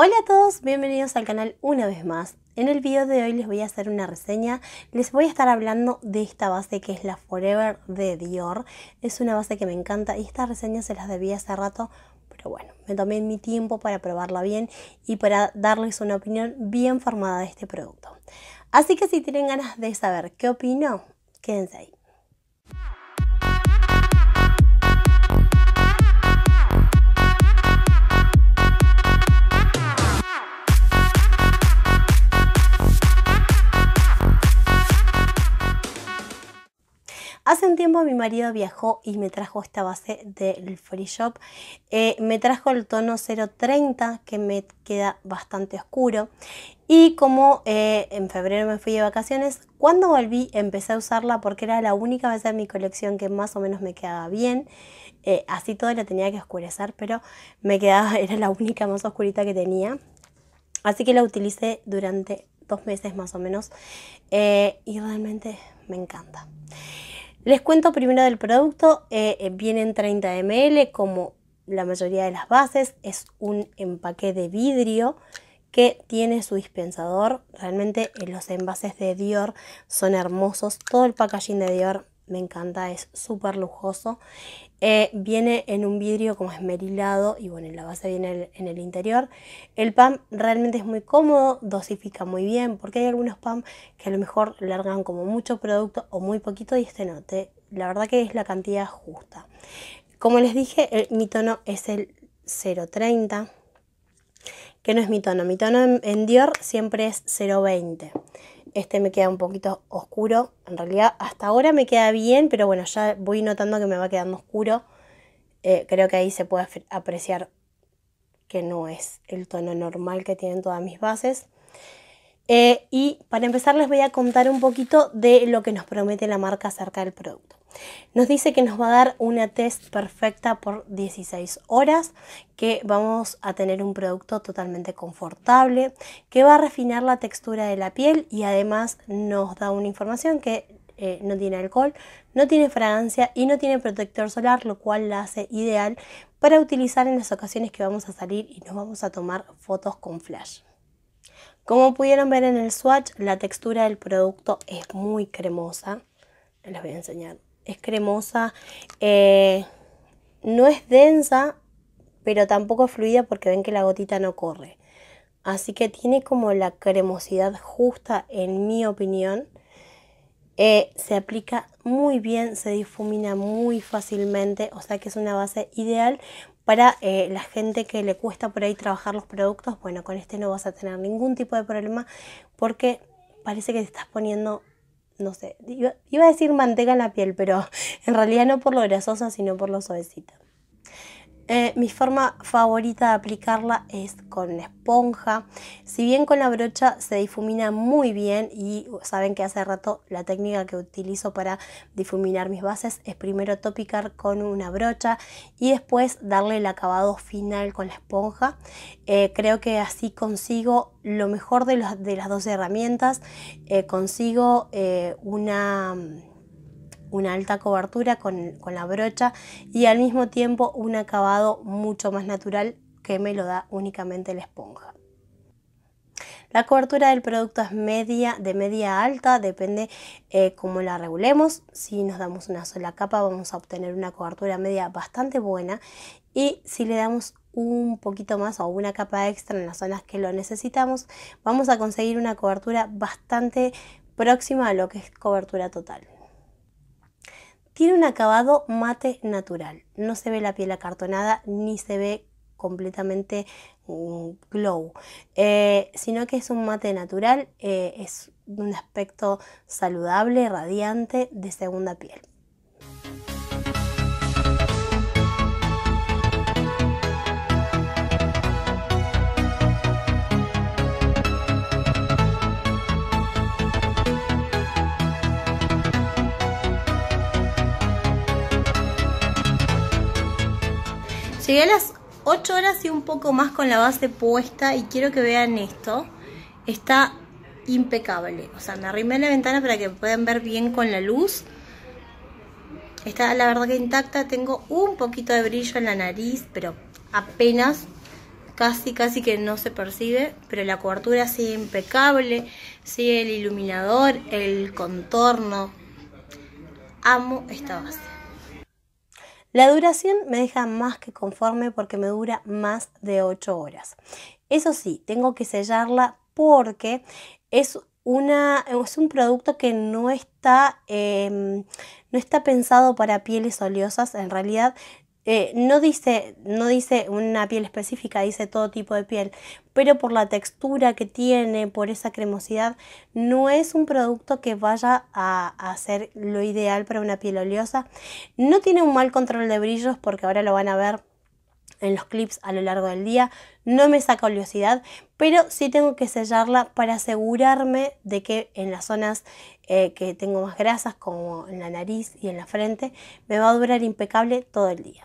Hola a todos, bienvenidos al canal una vez más. En el video de hoy les voy a hacer una reseña, les voy a estar hablando de esta base que es la Forever de Dior. Es una base que me encanta y esta reseña se las debí hace rato, pero bueno, me tomé mi tiempo para probarla bien y para darles una opinión bien formada de este producto. Así que si tienen ganas de saber qué opino, quédense ahí. tiempo mi marido viajó y me trajo esta base del Free Shop. Eh, me trajo el tono 030 que me queda bastante oscuro. Y como eh, en febrero me fui de vacaciones, cuando volví empecé a usarla porque era la única base de mi colección que más o menos me quedaba bien. Eh, así todo la tenía que oscurecer, pero me quedaba, era la única más oscurita que tenía. Así que la utilicé durante dos meses más o menos y realmente me encanta. Les cuento primero del producto, eh, eh, viene en 30 ml como la mayoría de las bases, es un empaque de vidrio que tiene su dispensador. Realmente eh, los envases de Dior son hermosos, todo el packaging de Dior me encanta, es súper lujoso. Eh, viene en un vidrio como esmerilado y bueno, la base viene en el, interior. El pan realmente es muy cómodo, dosifica muy bien, porque hay algunos PAM que a lo mejor largan como mucho producto o muy poquito y este no, te, la verdad que es la cantidad justa. Como les dije, el, mi tono es el 030, que no es mi tono, mi tono en, en Dior siempre es 020. Este me queda un poquito oscuro. En realidad hasta ahora me queda bien, pero bueno, ya voy notando que me va quedando oscuro. Eh, creo que ahí se puede apreciar que no es el tono normal que tienen todas mis bases. Eh, y para empezar les voy a contar un poquito de lo que nos promete la marca acerca del producto. Nos dice que nos va a dar una test perfecta por 16 horas, que vamos a tener un producto totalmente confortable, que va a refinar la textura de la piel y además nos da una información que eh, no tiene alcohol, no tiene fragancia y no tiene protector solar, lo cual la hace ideal para utilizar en las ocasiones que vamos a salir y nos vamos a tomar fotos con flash. Como pudieron ver en el swatch, la textura del producto es muy cremosa. Les voy a enseñar es cremosa, eh, no es densa, pero tampoco fluida porque ven que la gotita no corre. Así que tiene como la cremosidad justa en mi opinión. Eh, se aplica muy bien, se difumina muy fácilmente, o sea que es una base ideal para eh, la gente que le cuesta por ahí trabajar los productos. Bueno, con este no vas a tener ningún tipo de problema porque parece que te estás poniendo no sé, iba, a decir manteca en la piel, pero en realidad no por lo grasosa, sino por lo suavecita. Eh, mi forma favorita de aplicarla es con la esponja. Si bien con la brocha se difumina muy bien y saben que hace rato la técnica que utilizo para difuminar mis bases es primero topicar con una brocha y después darle el acabado final con la esponja. Eh, creo que así consigo lo mejor de, de las dos herramientas. Eh, consigo una una alta cobertura con, la brocha y al mismo tiempo un acabado mucho más natural que me lo da únicamente la esponja. La cobertura del producto es media, de media alta, depende eh, cómo la regulemos. Si nos damos una sola capa vamos a obtener una cobertura media bastante buena y si le damos un poquito más o una capa extra en las zonas que lo necesitamos, vamos a conseguir una cobertura bastante próxima a lo que es cobertura total. Tiene un acabado mate natural. No se ve la piel acartonada ni se ve completamente mm, glow, eh, sino que es un mate natural, eh, es un aspecto saludable, radiante, de segunda piel. Llegué a las 8 horas y un poco más con la base puesta y quiero que vean esto. Está impecable. O sea, me arrimé la ventana para que puedan ver bien con la luz. Está la verdad que intacta. Tengo un poquito de brillo en la nariz, pero apenas casi casi que no se percibe, pero la cobertura sigue impecable, sigue el iluminador, el contorno. Amo esta base. La duración me deja más que conforme porque me dura más de 8 horas. Eso sí, tengo que sellarla porque es, una, es un producto que no está, em, no está pensado para pieles oleosas. En realidad eh, no, dice, no dice una piel específica, dice todo tipo de piel, pero por la textura que tiene, por esa cremosidad, no es un producto que vaya a, ser lo ideal para una piel oleosa. No tiene un mal control de brillos porque ahora lo van a ver en los clips a lo largo del día, no me saca oleosidad, pero sí tengo que sellarla para asegurarme de que en las zonas eh, que tengo más grasas, como en la nariz y en la frente, me va a durar impecable todo el día.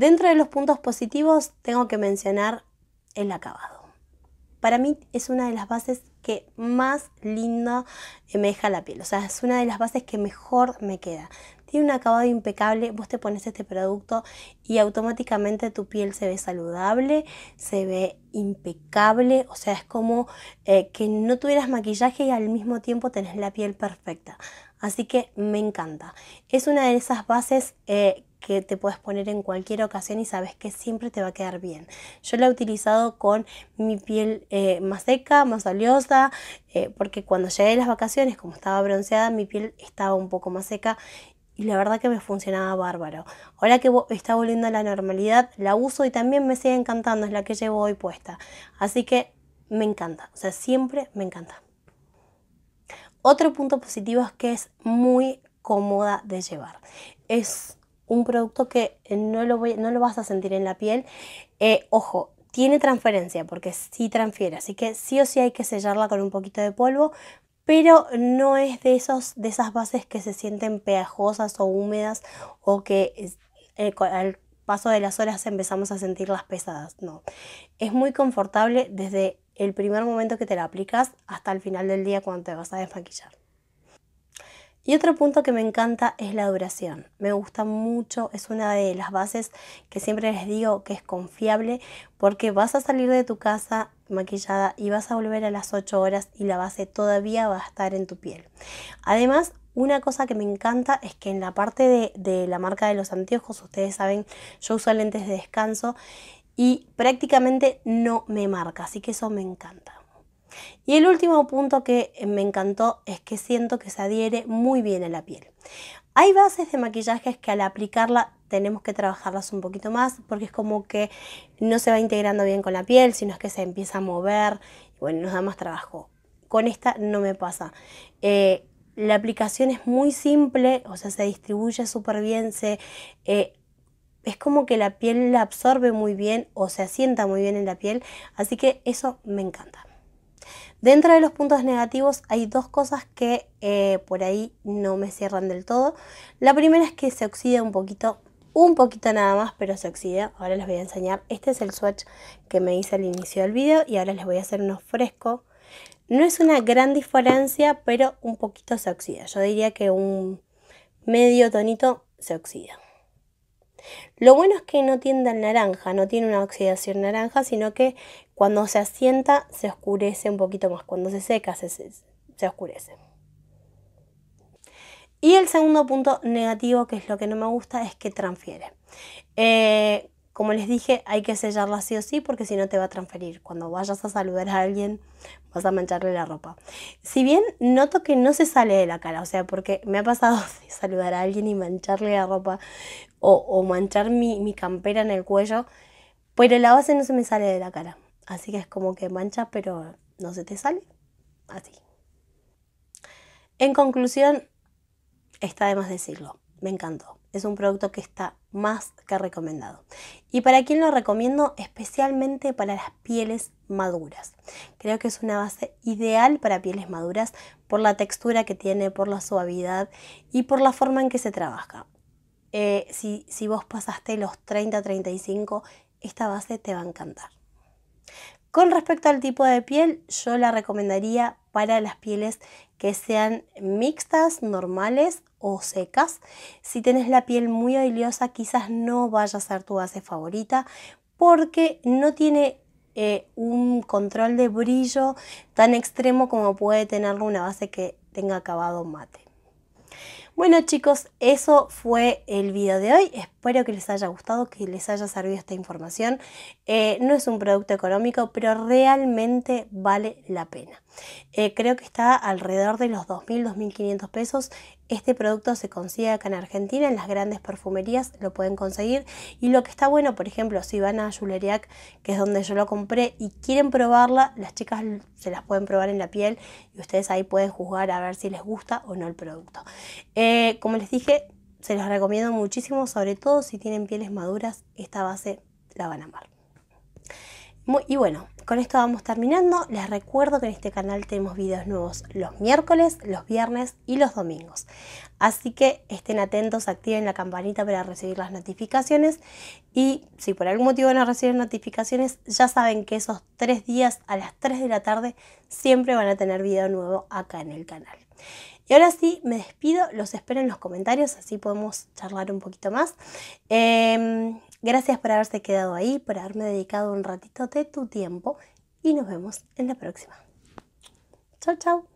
Dentro de los puntos positivos tengo que mencionar el acabado. Para mí es una de las bases que más linda eh, me deja la piel. O sea, es una de las bases que mejor me queda. Tiene un acabado impecable. Vos te pones este producto y automáticamente tu piel se ve saludable, se ve impecable. O sea, es como eh, que no tuvieras maquillaje y al mismo tiempo tenés la piel perfecta. Así que me encanta. Es una de esas bases que. Eh, que te puedes poner en cualquier ocasión y sabes que siempre te va a quedar bien. Yo la he utilizado con mi piel eh, más seca, más oleosa, eh, porque cuando llegué de las vacaciones, como estaba bronceada, mi piel estaba un poco más seca y la verdad que me funcionaba bárbaro. Ahora que está volviendo a la normalidad, la uso y también me sigue encantando, es la que llevo hoy puesta. Así que me encanta, o sea, siempre me encanta. Otro punto positivo es que es muy cómoda de llevar. Es un producto que eh, no lo, no lo vas a sentir en la piel. Eh, ojo, tiene transferencia porque sí transfiere, así que sí o sí hay que sellarla con un poquito de polvo, pero no es de, esos, de esas bases que se sienten pegajosas o húmedas o que eh, al paso de las horas empezamos a sentirlas pesadas, no. Es muy confortable desde el primer momento que te la aplicas hasta el final del día cuando te vas a desmaquillar. Y otro punto que me encanta es la duración. Me gusta mucho, es una de las bases que siempre les digo que es confiable porque vas a salir de tu casa maquillada y vas a volver a las 8 horas y la base todavía va a estar en tu piel. Además, una cosa que me encanta es que en la parte de, la marca de los anteojos, ustedes saben, yo uso lentes de descanso y prácticamente no me marca, así que eso me encanta. Y el último punto que me encantó es que siento que se adhiere muy bien a la piel. Hay bases de maquillajes que al aplicarla tenemos que trabajarlas un poquito más porque es como que no se va integrando bien con la piel, sino es que se empieza a mover y bueno, nos da más trabajo. Con esta no me pasa. Eh, la aplicación es muy simple, o sea, se distribuye súper bien, eh, es como que la piel la absorbe muy bien o se asienta muy bien en la piel, así que eso me encanta. Dentro de los puntos negativos hay dos cosas que eh, por ahí no me cierran del todo. La primera es que se oxida un poquito, un poquito nada más, pero se oxida. Ahora les voy a enseñar. Este es el swatch que me hice al inicio del video y ahora les voy a hacer uno fresco. No es una gran diferencia, pero un poquito se oxida. Yo diría que un medio tonito se oxida. Lo bueno es que no tiende al naranja, no tiene una oxidación naranja, sino que cuando se asienta se oscurece un poquito más, cuando se seca se, oscurece. Y el segundo punto negativo, que es lo que no me gusta, es que transfiere. Eh, como les dije, hay que sellarla sí o sí porque si no te va a transferir. Cuando vayas a saludar a alguien, vas a mancharle la ropa. Si bien noto que no se sale de la cara, o sea, porque me ha pasado saludar a alguien y mancharle la ropa o, manchar mi, mi campera en el cuello, pero la base no se me sale de la cara. Así que es como que mancha, pero no se te sale. Así. En conclusión, está de más decirlo. Me encantó es un producto que está más que recomendado. ¿Y para quién lo recomiendo? Especialmente para las pieles maduras. Creo que es una base ideal para pieles maduras por la textura que tiene, por la suavidad y por la forma en que se trabaja. Eh, si, si vos pasaste los 30-35, esta base te va a encantar. Con respecto al tipo de piel, yo la recomendaría para las pieles que sean mixtas, normales o secas. Si tienes la piel muy oleosa, quizás no vaya a ser tu base favorita porque no tiene eh, un control de brillo tan extremo como puede tener una base que tenga acabado mate. Bueno chicos, eso fue el video de hoy. Espero que les haya gustado, que les haya servido esta información. Eh, no es un producto económico, pero realmente vale la pena. Eh, creo que está alrededor de los 2.000, 2.500 pesos este producto se consigue acá en Argentina, en las grandes perfumerías lo pueden conseguir. Y lo que está bueno, por ejemplo, si van a Juleriac, que es donde yo lo compré, y quieren probarla, las chicas se las pueden probar en la piel y ustedes ahí pueden juzgar a ver si les gusta o no el producto. Eh, como les dije, se los recomiendo muchísimo, sobre todo si tienen pieles maduras, esta base la van a amar y bueno, con esto vamos terminando. Les recuerdo que en este canal tenemos videos nuevos los miércoles, los viernes y los domingos. Así que estén atentos, activen la campanita para recibir las notificaciones. Y si por algún motivo no reciben notificaciones, ya saben que esos tres días a las 3 de la tarde siempre van a tener video nuevo acá en el canal. Y ahora sí, me despido, los espero en los comentarios, así podemos charlar un poquito más. Em, Gracias por haberse quedado ahí, por haberme dedicado un ratito de tu tiempo y nos vemos en la próxima. Chao, chau.